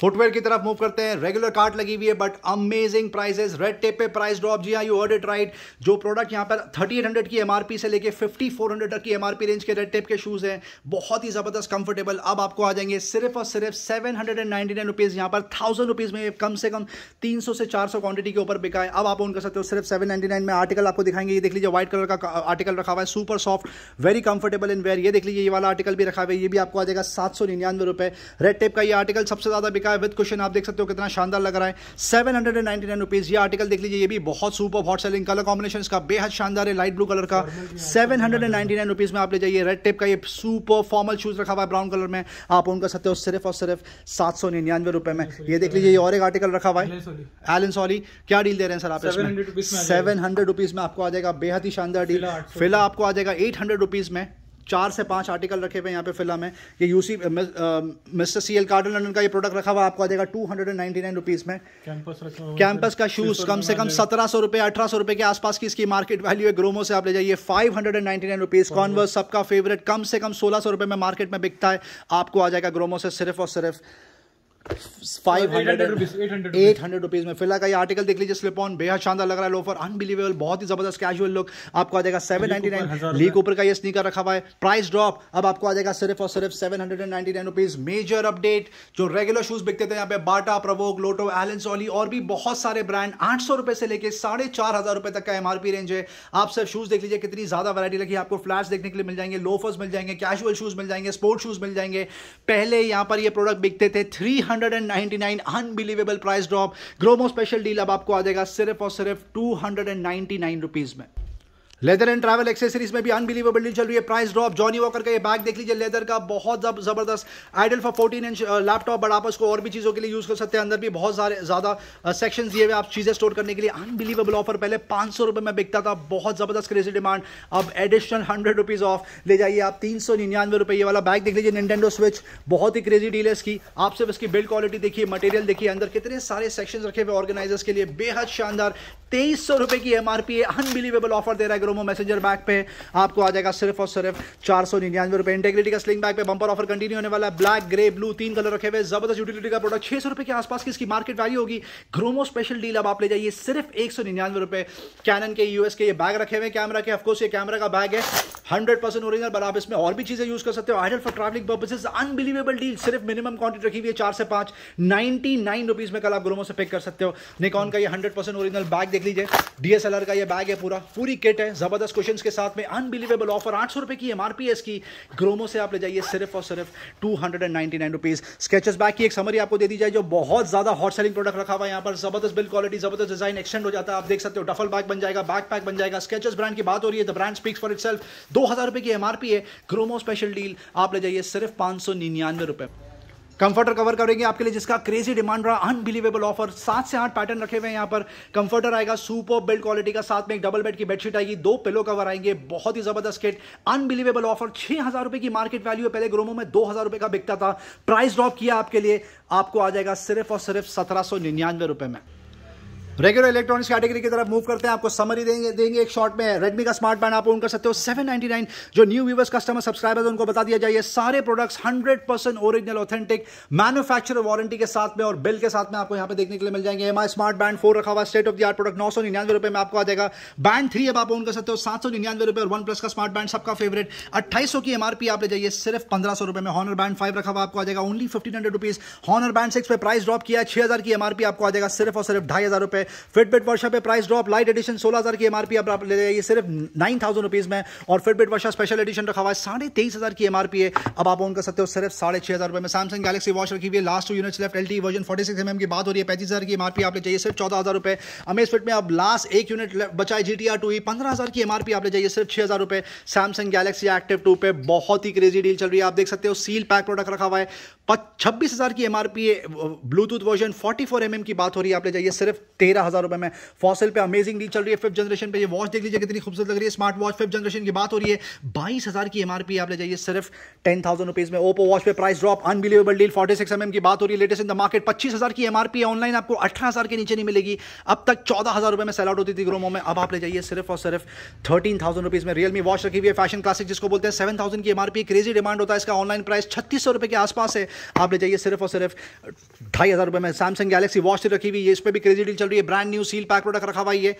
फुटवेयर की तरफ मूव करते हैं रेगुलर कार्ट लगी हुई है but amazing prices Red Tape पे प्राइस ड्रॉप जी हाँ यू ऑर्ड इट राइट जो प्रोडक्ट यहाँ पर 3800 की एमआरपी से लेके 5400 तक की एमआरपी रेंज के रेड टेप के शूज हैं बहुत ही ज़बरदस्त कंफर्टेबल अब आपको आ जाएंगे सिर्फ और सिर्फ seven hundred and ninety nine rupees यहाँ पर थाउजेंड रुपीज़ में कम से कम तीन सौ से चार सौ क्वांटिटी के ऊपर बिका है अब आप ऑन कर सकते हो सिर्फ सेवन नाइनटी नाइन में आर्टिकल आपको दिखाएंगे ये देख लीजिए व्हाइट कलर का आर्टिकल रखा हुआ है super soft very comfortable innerwear ये देख लीजिए ये वाला आर्टिकल भी रखा हुआ है ये भी आपको आ जाएगा सात सौ निन्यानवे रुपये रेड टेप का ये आर्टिकल सबसे ज़्यादा बिका का है विद क्वेश्चन आप देख सकते हो कितना शानदार लग रहा है seven hundred and ninety nine rupees ये आर्टिकल देख लीजिए ये भी बहुत super hot selling colour combination का बेहद शानदार है लाइट ब्लू कलर का seven hundred and ninety nine rupees में आप ले जाइए रेड टेप का ये सुपर फॉर्मल शूज़ रखा हुआ है ब्राउन कलर में आप उनका सकते हो सिर्फ और सिर्फ सात सौ निन्यानवे रुपए में ये देख लीजिए और एक आर्टिकल रखा हुआ है एलन सॉरी क्या डील दे रहे हैं सर आप सेवन हंड्रेड रुपीज़ में आपको आ जाएगा बेहद ही शानदार डील फिलहाल आपको आ जाएगा एट हंड्रेड रुपीज़ में चार से पांच आर्टिकल रखे हुए यहाँ पे फिल्म है ये you see mister C L Cardon London का ये प्रोडक्ट रखा हुआ आपको आ जाएगा two hundred and ninety nine rupees में कैंपस का शूज़ कम से कम सत्रह सौ रुपए अठारह सौ रुपए के आसपास की इसकी मार्केट वैल्यू है ग्रोमो से आप ले जाइए five hundred and ninety nine rupees Converse सबका फेवरेट कम से कम सोलह सौ रुपए में मार्केट में बिकता है आपको आ जाएगा ग्रोमो से सिर्फ और सिर्फ five hundred eight hundred rupees में फिलहाल का ये आर्टिकल देख लीजिए स्लिप ऑन बेहद शानदार लग रहा है लोफर अनबिलीवेबल बहुत ही जबरदस्त कैजुअल लुक आपको आ जाएगा सेवन नाइनटी नाइन लीक ऊपर का ये स्नीकर रखा हुआ है प्राइस ड्रॉप अब आपको आ जाएगा सिर्फ और सिर्फ seven hundred and ninety nine rupees major update जो रेगुलर शूज बिकते थे यहाँ पे बाटा प्रवोक लोटो एलन सोली और भी बहुत सारे ब्रांड आठ सौ रुपए से लेकर साढ़े चार हजार रुपए तक का एमआरपी रेंज है आप सिर्फ शूज देख लीजिए कितनी ज्यादा वैरायटी लगी आपको फ्लैट्स देखने के लिए मिल जाएंगे लोफर्स मिल जाएंगे कैजुअल शूज मिल जाएंगे स्पोर्ट्स शूज मिल जाएंगे पहले यहाँ पर ये प्रोडक्ट बिकते थे three 299 unbelievable price drop Gromo special deal अब आपको आ जाएगा सिर्फ और सिर्फ टू हंड्रेड में लेदर एंड ट्रैवल एक्सेसरीज में भी अनबिलीवेबल डील चल रही है प्राइस ड्रॉप जॉनी वॉकर का ये बैग देख लीजिए लेदर का बहुत जबरदस्त ideal for 14 inch laptop but आप उसको और भी चीज़ों के लिए यूज़ कर सकते हैं अंदर भी बहुत सारे ज़्यादा सेक्शंस दिए हुए आप चीज़ें स्टोर करने के लिए अनबिलीवेबल ऑफर पहले पाँच सौ में बिकता था बहुत ज़बरदस्त क्रेजी डिमांड अब एडिशनल हंड्रेड रुपीज़ ऑफ ले जाइए आप तीन सौ निन्यानवे ये वाला बैग देख लीजिए निन्टेंडो स्विच बहुत ही क्रेजी डील है इसकी आप सिर्फ इसकी बिल्ड क्वालिटी देखिए मटेरियल देखिए अंदर कितने सारे सेक्शन रखे हुए ऑर्गेनाइजर्स के लिए बेहद शानदार तेईस सौ की एम है अनबिलीवेबल ऑफर दे रहा है क्रोमो मैसेजर बैग पे आपको आ जाएगा सिर्फ और सिर्फ चार सौ निन्यानवे रुपए इंटेग्रिटी का स्लिंग बैग पे बंपर ऑफर कंटिन्यू होने वाला है ब्लैक ग्रे ब्लू तीन कलर रखे हुए जबरदस्त यूटिलिटी का प्रोडक्ट छह सौ रुपए के आसपास की इसकी मार्केट वैल्यू होगी ग्रोमो स्पेशल डील अब आप ले जाइए सिर्फ एक सौ निन्यानवे रुपए कैनन के यूएस के ये बैग रखे हुए कैमरा के ऑफकोर्स ये कैमरा का बैग है हंड्रेड परसेंट ओरिजिनल बट आप इसमें और भी चीजें यूज कर सकते हो ideal for travelling purposes unbelievable deal सिर्फ मिनिमम क्वांटिटी रखी हुई है चार से पांच नाइनटी नाइन रुपीज में कल आप ग्रोमो से पिक कर सकते हो निकॉन का ये हंड्रेड परसेंट ओरिजिनल बैग देख लीजिए डीएसएलआर का ये बैग है पूरा पूरी किट है जबरदस्त क्वेश्चन के साथ में अनबिलीवेबल ऑफर आठ सौ रुपए की एम की ग्रोमो से आप ले जाइए सिर्फ और सिर्फ two hundred and ninety nine rupees Skechers bag की एक समरी आपको दे दी जाए जो बहुत ज्यादा हॉट सेलिंग प्रोडक्ट रखा हुआ है यहाँ पर जबरदस्त बिल क्वालिटी जबरदस्त डिजाइन एक्सटेंड हो जाता है आप देख सकते हो डफल बैग बन जाएगा बैक पैक बन जाएगा स्केचेस ब्रांड की बात हो रही है the brand speaks for itself दो हजार रुपए की एमआरपी है ग्रोमो स्पेशल डील आप ले जाइए सिर्फ पांच सौ निन्यानवे रुपए कंफर्टर कवर करेंगे आपके लिए जिसका क्रेजी डिमांड रहा अनबिलीवेबल ऑफर सात से आठ पैटर्न रखे हुए हैं यहाँ पर कंफर्टर आएगा सुपर बेल्ट क्वालिटी का साथ में एक डबल बेड की बेडशीट आएगी दो पिलो कवर आएंगे बहुत ही जबरदस्त किट अनबिलीवेबल ऑफर छह हजार रुपए की मार्केट वैल्यू है पहले ग्रोमो में दो हजार रुपए का बिकता था प्राइस ड्रॉप किया आपके लिए आपको आ जाएगा सिर्फ और सिर्फ सत्रह सौ निन्यानवे रुपए में रेगुलर इलेक्ट्रॉनिक्स कैटेगरी की तरफ मूव करते हैं आपको समरी देंगे देंगे एक शॉट में रेडमी का स्मार्ट बैंड आप ओन कर सकते हो 799 जो न्यू व्यूवर्स कस्टमर सब्सक्राइबर्स उनको बता दिया जाइए सारे products 100 percent original authentic manufacture warranty के साथ में और बिल के साथ में आपको यहाँ पे देखने के लिए मिल जाएंगे एम स्मार्ट बैंड फोर रखा हुआ state of the art product नौ सौ निन्यानवे रुपये में आपको आ जाएगा बैंड थ्री अब आप ओन कर सकते हो सात सौ निन्यानवे रुपये और वन प्लस का स्मार्ट बैंड सबका फेवरेट अट्ठाईस की एमआरपी आप ले जाइए सिर्फ पंद्रह सौ रुपये में हॉनर बैंड फाइव रखा हुआ आपको आ जाएगा only fifteen hundred rupees Honor band six पर प्राइस ड्रॉप किया छह हजार की एमआरपी आपको आ जाएगा सिर्फ और सिर्फ ढाई हजार रुपये फिटबिट वर्षा पे प्राइस ड्रॉप लाइट एडिशन सोलह हज़ार की एमआरपी आप ले जाइए सिर्फ नाइन थाउजेंड रुपीज़ में और फिटबिट वर्षा स्पेशल एडिशन रखा हुआ है साढ़े तेईस हज़ार की एमआरपी है अब आप ऑन कर सकते हो सिर्फ साढ़े छह हज़ार रुपए में सैमसंग गैलेक्सी वॉच रखी हुई है last two units left LT version forty six M की बात हो रही है पैंतीस हज़ार की एमआरपी आप ले जाइए सिर्फ चौदह हज़ार रुपए अमेज फिट में अब लास्ट एक यूनिट बचाए G T R two E पंद्रह हज़ार की एमआरपी आप ले जाइए सिर्फ छह हज़ार रुपए सैमसंग गैलेक्सी एक्टिव टू पे बहुत ही क्रेजी डील चल रही है आप देख सकते हो सील पैक प्रोडक्ट रखा हुआ है छब्बीस हज़ार की एमआरपी है Bluetooth version forty four M की बात हो रही है आप ले जाइए सिर्फ तेरह तेरह हज़ार रुपए में फॉसिल पे अमेजिंग डील चल रही है फिफ्थ जनरेशन पे ये वॉच देख लीजिए कितनी खूबसूरत लग रही है स्मार्ट वॉच फिफ्थ जनरेशन की बात हो रही है बाईस हज़ार की एमआरपी आप ले जाइए सिर्फ टेन थाउजेंड रुपीज़ में ओपो वॉच पे price drop unbelievable deal forty six M की बात हो रही है लेटेस्ट इन द मार्केट पच्चीस हज़ार की एमआरपी ऑनलाइन आपको अठारह हज़ार के नीचे नहीं मिलेगी अब तक चौदह हज़ार रुपये में सेल आउट होती थी ग्रोमो में अब आप ले जाइए सिर्फ और सिर्फ थर्टीन थाउजेंड रुपीज़ में रियलमी वॉच रखी हुई है फैशन क्लासिक जिसको बोलते हैं सेवन थाउजेंड की एमआरपी क्रेजी डिमांड होता है इसका ऑनलाइन प्राइस छत्तीस सौ रुपये के आसपास है आप ले जाइए सिर्फ और सिर्फ ढाई हज़ार रुपए में सैमसंग गैलेक्सी वॉच रखी हुई है इस पर भी क्रेजी डील चल रही है brand new seal pack product रखा हुआ है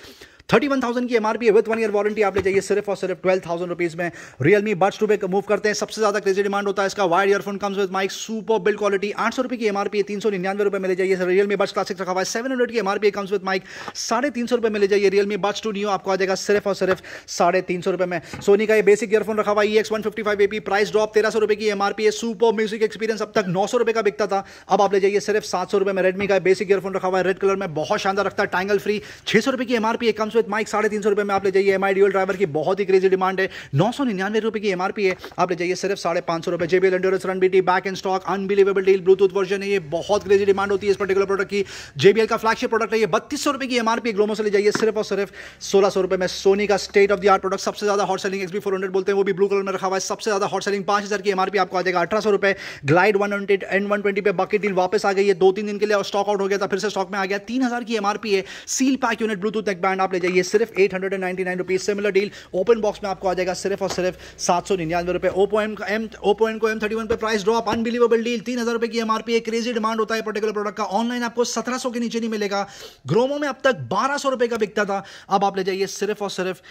थर्टी वन थाउजेंड की एमआरपी है विथ वन ईयर वारंटी आप ले जाइए सिर्फ और सिर्फ ट्वेल्व थाउजेंड रुपीज में रियलमी बड्स टू पे मूव करते हैं सबसे ज्यादा क्रेजी डिमांड होता है इसका wire earphone comes with mic super build quality आठ सौ रुपये की एमआरपी तीन सौ निन्यानवे रुपए मिले जाइए रियलमी बड्स क्लासिक रखा हुआ है सेवन हंड्रेड की एमआरपी कम्स विद माइक साढ़े तीन सौ रुपये में जाइए रियलमी बड्स टू न्यू आपको आ जाएगा सिर्फ और सिर्फ साढ़े तीन सौ रुपये में सोनी का ये बेसिक ईयरफोन रखा हुआ है X one fifty five AP price drop तेरह सौ रुपए की एमआरपी है सुपर म्यूजिक एक्सपीरियंस अब तक नौ सौ रुपये का बिकता था अब आप ले जाइए सिर्फ सात सौ रुपये में रेडमी का बेसिक ईयरफोन रखा हुआ है रेड कलर में बहुत शानदार रखता है टाइंगल फ्री छह सौ रुपये की एमआरपी कम्स विद माइक साढ़े तीन सौ रुपये में आप ले जाइए एम आई डी ड्राइवर की बहुत ही क्रेजी डिमांड है नौ सौ निन्यानवे रुपये की एमआरपी है आप ले जाइए सिर्फ साढ़े पांच सौ रुपये JBL endurance run B T back in stock unbelievable deal Bluetooth version है ये बहुत क्रेजी डिमांड होती है इस पर्टिकुलर प्रोडक्ट की जेबीएल का फ्लैगशिप प्रोडक्ट है ये बत्तीस सौ रुपये की एमआरपी ग्लोमो से ले जाइए सिर्फ और सिर्फ सोलह सौ रुपये में सोनी का state of the art product सबसे ज्यादा hot selling XB four hundred बोलते हैं वो भी ब्लू कलर में रखा हुआ है सबसे ज्यादा हॉट सेलिंग पांच हज़ार की एमआरपी आपको आ जाएगा अठारह सौ रुपये glide one hundred and one twenty पे बाकी डील वापस आ गई है दो तीन दिन के लिए स्टॉक आउट हो गया था फिर से स्टॉक में आ गया तीन हज़ार की एमआरपी है seal pack unit Bluetooth neck band आप ले जाइए जाइए सिर्फ eight hundred and ninety nine rupees similar deal open box में आपको आ जाएगा सिर्फ और सिर्फ सात सौ निन्यानवे रुपये Oppo M M Oppo M को एम थर्टी वन पर प्राइस ड्रॉप अनबिलीवेबल डील तीन हज़ार रुपये की एम आर पी एक क्रेजी डिमांड होता है पर्टिकुलर प्रोडक्ट का ऑनलाइन आपको सत्रह सौ के नीचे नहीं मिलेगा ग्रोमो में अब तक बारह सौ रुपये का बिकता था अब आप ले जाइए सिर्फ और सिर्फ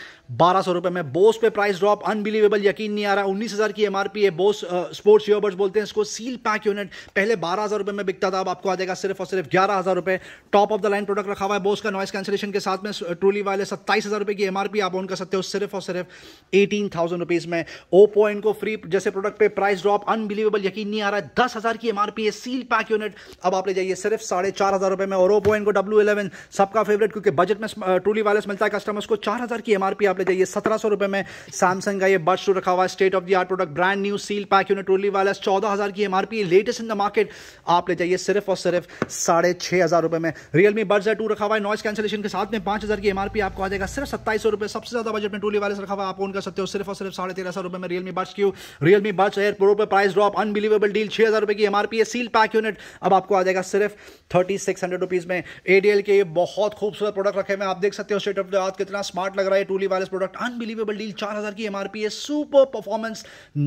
बारह सौ रुपये में बोस पे प्राइस ड्रॉप अनबिलीवेबल यकीन नहीं आ रहा उन्नीस हज़ार की एम आर पी है बोस स्पोर्ट्स यूबर्स बोलते हैं इसको सील पैक यूनिट पहले बारह हज़ार रुपये में बिकता था अब आपको आ जाएगा सिर्फ और सिर्फ ग्यारह हज़ार रुपये top of the line product रखा हुआ है बोस का नॉइस कैंसिलेशन के साथ में ट्रूली वाली वाले सत्ताईस हज़ार रुपये की एमआरपी आप ऑन कर सकते हो सिर्फ और सिर्फ एटीन थाउजेंड रुपीज़ में ओपो इनको फ्री जैसे प्रोडक्ट पे प्राइस ड्रॉप अनबिलीवेबल यकीन नहीं आ रहा है दस हज़ार की एमआरपी है सील पैक यूनिट अब आप ले जाइए सिर्फ साढ़े चार हज़ार रुपये में और ओपो इनको डब्ल्यू इलेवन सबका फेवरेट क्योंकि बजट में ट्रूली वायरलेस मिलता है कस्टमर्स को चार हज़ार की एमआरपी आप ले जाइए सत्रह सौ रुपये में सैमसंग का ये बर्ड शू रखा हुआ है state of the art product brand new seal pack unit truly wireless चौदह हज़ार की MRP latest in the market आप ले जाइए सिर्फ और सिर्फ साढ़े छः हज़ार रुपये में रियलमी बर्ड है टू रखा हुआ है नॉइस कैंसिलेशन के साथ में पाँच हज़ार की एमआर एमआरपी आपको आ जाएगा सिर्फ सत्ताईस सौ रुपए सबसे ज्यादा बजट में टूली वाले रखा हुआ आप ओन कर सकते हो सिर्फ और सिर्फ साढ़े तेरह सौ रुपए में Realme buds Q Realme buds air pro पर प्राइस ड्रॉप अनबिलीवेबल डील छह हज़ार रुपए की एमआरपी है सील पैक यूनिट अब आपको आ जाएगा सिर्फ थर्टी सिक्स हंड्रेड रुपीज़ में एडीएल के बहुत खूबसूरत प्रोडक्ट रखे हैं आप देख सकते हो स्टेट ऑफ द आर्ट कितना स्मार्ट लग रहा है टूली वाले प्रोडक्ट अनबिलीवेबल डील चार हज़ार की एमआरपी है super performance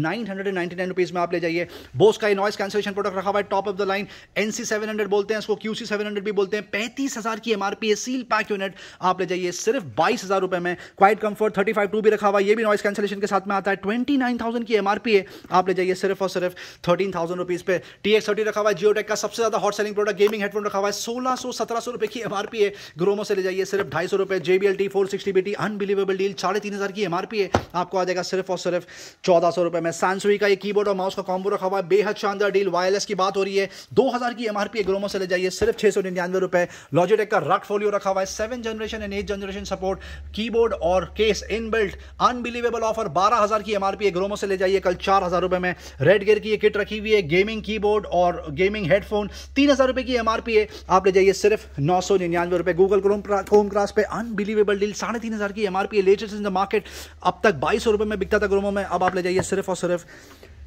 nine hundred and nine rupees में आप ले जाइए बोस का नॉइस कैंसिलेशन प्रोडक्ट रखा हुआ है top of the line NC seven hundred बोलते हैं इसको क्यूसी सेवन हंड्रेड भी बोलते हैं पैंतीस हज़ार की एमआरपी है सील पैक यूनिट आप ले जाइए लिए सिर्फ बाईस हज़ार रुपए में quiet comfort thirty five two भी रखा हुआ ये भी नॉइस कैंसिलेशन के साथ में आता है ट्वेंटी नाइन थाउजेंड की एमआरपी है आप ले जाइए सिर्फ और सिर्फ थर्टीन थाउजेंड रुपीज़ पे टी एक्स थर्टी रखा हुआ है जियो टेक का सबसे ज़्यादा hot selling product gaming headphone रखा हुआ है सोलह सौ सत्रह सौ रुपए की एमआरपी है ग्रोमो से ले जाइए सिर्फ ढाई सौ रुपए JBL T four sixty B T unbelievable deal साढ़े तीन हज़ार की एमआरपी है आपको आ जाएगा सिर्फ और सिर्फ चौदह सौ रुपए में सैमसुई का ये कीबोर्ड और माउस का कॉम्बो रखा हुआ है बेहद शानदार डील वायरलेस की बात हो रही है दो हज़ार की एमआरपी है ग्रोमो से ले जाइए सिर्फ छह सौ निन्यानवे रुपए लॉजिटेक का रट फोलियो रखा हुआ है seven generation and eight generation conservation support keyboard और केस इनबिल्ट अनबिलीवेबल ऑफर बारह हज़ार की एमआरपी है ग्रोमो से ले जाइए कल चार हज़ार रुपये में रेड गेयर की ये किट रखी हुई है गेमिंग कीबोर्ड और गेमिंग हेडफोन तीन हज़ार रुपये की एमआरपी है आप ले जाइए सिर्फ नौ सौ निन्यानवे रुपए गूगल क्रोम क्रोम क्रास पे अनबिलीवेबल डील साढ़े तीन हज़ार की एमआरपी है लेटेस्ट इन द मार्केट अब तक बाईस सौ में बिकता था ग्रोमो में अब आप ले जाइए सिर्फ और सिर्फ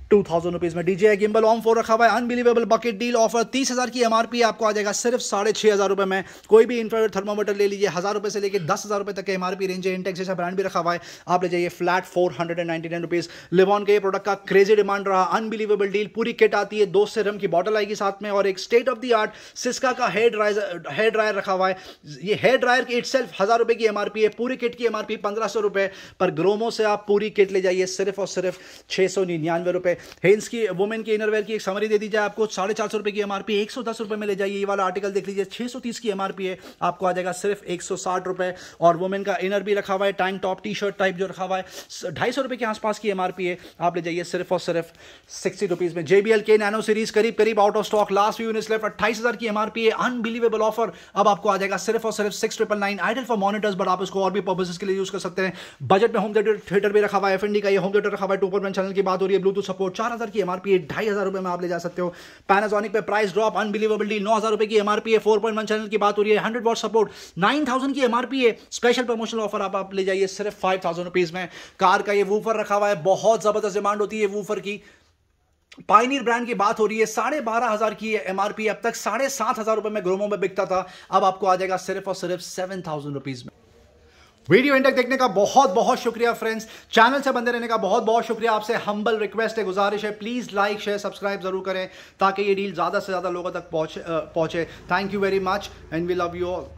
टू थाउजेंड रुपीज में डीजे गिम्बल ऑन फोर रखा हुआ है अनबिलीवेबल बकेट डील ऑफर तीस हज़ार की एमआरपी आपको आ जाएगा सिर्फ साढ़े छह हज़ार रुपए में कोई भी इंफ्रारेड थर्मोमीटर ले लीजिए हज़ार रुपये से लेकर दस हज़ार रुपए तक के एमआरपी रेंज है इंटेक्स जैसा ब्रांड भी रखा हुआ है आप ले जाइए flat four hundred and ninety nine rupees Livon के प्रोडक्ट का क्रेजी डिमांड रहा अनबिलीवेबल डील पूरी किट आती है दो से रम की बॉटल आएगी साथ में और एक state of the art Syska का हेयर ड्रायर हेयर ड्रायर रखा हुआ है ये हेयर ड्रायर की इट सेल्फ हज़ार रुपए की एमआरपी है पूरी किट की एमआरपी पंद्रह सौ रुपए पर ग्रोमो से आप पूरी किट ले जाइए सिर्फ और सिर्फ छह सौ निन्यानवे रुपए है हेल्स की वुमेन के इनरवेयर की एक समरी दे दीजिए आपको साढ़े चार सौ रुपए की एमआरपी एक सौ दस रुपए में ले जाइए ये वाला आर्टिकल देख लीजिए छह सौ तीस की एमआरपी है आपको आ जाएगा सिर्फ एक सौ साठ रुपए और वुमेन का इनर भी रखा हुआ है tank top T shirt type जो रखा हुआ है ढाई सौ रुपए के आसपास की एमआरपी है आप ले जाइए सिर्फ और सिर्फ सिक्सटी रुपीज़ में जेबीएल के नैनो सीरीज करीब करीब out of stock last view in left अट्ठाईस हज़ार की एमआरपी है अनबिलीवेबल ऑफर अब आपको आ जाएगा सिर्फ और सिर्फ six triple nine ideal for monitors but आप इसको और भी पर्पजेस के लिए यूज़ कर सकते हैं बजट में होम थिएटर भी रखा हुआ है एफ एंडी का ये होम थिएटर रखा हुआ है टू पर चैनल की बात हो रही है ब्लूटूथ सपोर्ट आपको चार हज़ार की एमआरपी है ढाई हज़ार रुपये में आप ले जा सकते हो पैनासोनिक पे प्राइस ड्रॉप अनबिलीवेबिलिटी नौ हज़ार रुपये की एमआरपी है फोर पॉइंट वन चैनल की बात हो रही है hundred watt support nine thousand की एमआरपी है स्पेशल प्रमोशनल ऑफर आप, आप ले जाइए सिर्फ फाइव थाउजेंड रुपीज़ में कार का ये वूफर रखा हुआ है बहुत ज़बरदस्त डिमांड होती है वूफर की पाइनियर ब्रांड की बात हो रही है साढ़े बारह हजार की एमआरपी अब तक साढ़े सात हजार रुपए में ग्रोमो में बिकता था अब आपको आ जाएगा सिर्फ और सिर्फ सेवन थाउजेंड रुपीज में वीडियो इंडक देखने का बहुत बहुत शुक्रिया फ्रेंड्स चैनल से बंदे रहने का बहुत बहुत शुक्रिया आपसे हम्बल रिक्वेस्ट है गुजारिश है प्लीज़ लाइक शेयर सब्सक्राइब जरूर करें ताकि ये डील ज़्यादा से ज़्यादा लोगों तक पहुंचे thank you very much and we love you all